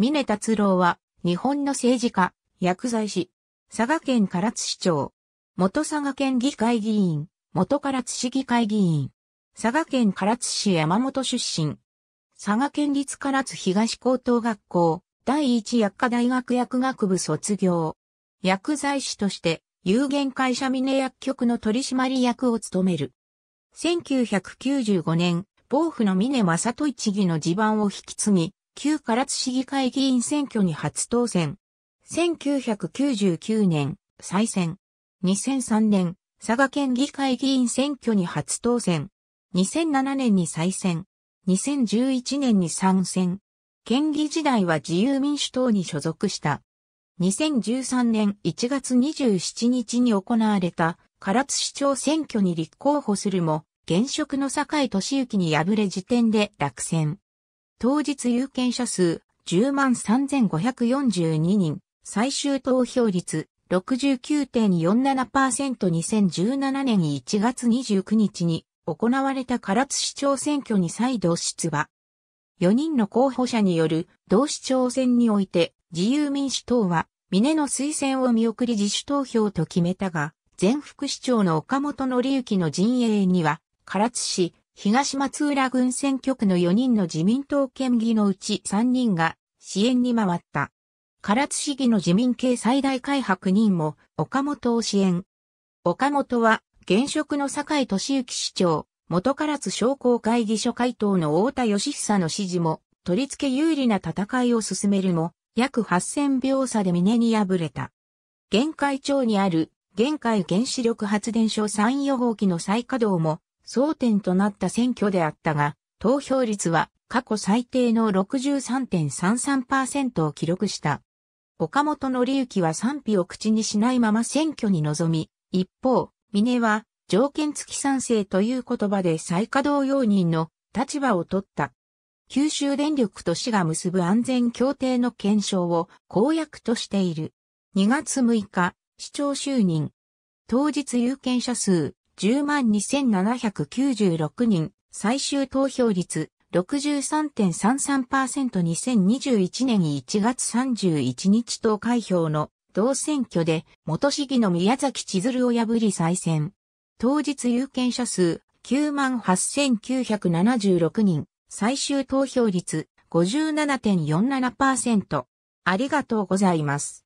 峰達郎は、日本の政治家、薬剤師、佐賀県唐津市長、元佐賀県議会議員、元唐津市議会議員、佐賀県唐津市山本出身、佐賀県立唐津東高等学校、第一薬科大学薬学部卒業、薬剤師として、有限会社峰薬局の取締役を務める。1995年、防府の峰正人一義の地盤を引き継ぎ、旧唐津市議会議員選挙に初当選。1999年、再選。2003年、佐賀県議会議員選挙に初当選。2007年に再選。2011年に参選。県議時代は自由民主党に所属した。2013年1月27日に行われた唐津市長選挙に立候補するも、現職の坂井俊之に敗れ時点で落選。当日有権者数10万3542人、最終投票率 69.47%2017 年1月29日に行われた唐津市長選挙に再度出馬。4人の候補者による同市長選において自由民主党は峰の推薦を見送り自主投票と決めたが、前副市長の岡本則之の陣営には、唐津市、東松浦郡選挙区の4人の自民党県議のうち3人が支援に回った。唐津市議の自民系最大会派9人も岡本を支援。岡本は現職の坂井俊之市長、元唐津商工会議所会頭の太田義久の支持も取り付け有利な戦いを進めるも約8000秒差で峰に敗れた。玄海町にある玄海原子力発電所3予報機の再稼働も争点となった選挙であったが、投票率は過去最低の63.33%を記録した。岡本則之は賛否を口にしないまま選挙に臨み、一方、峰は条件付き賛成という言葉で再稼働容認の立場を取った。九州電力と市が結ぶ安全協定の検証を公約としている。2月6日、市長就任。当日有権者数102,796人、最終投票率 63.33%2021 年1月31日投開票の同選挙で元市議の宮崎千鶴を破り再選。当日有権者数98,976人、最終投票率57.47%。ありがとうございます。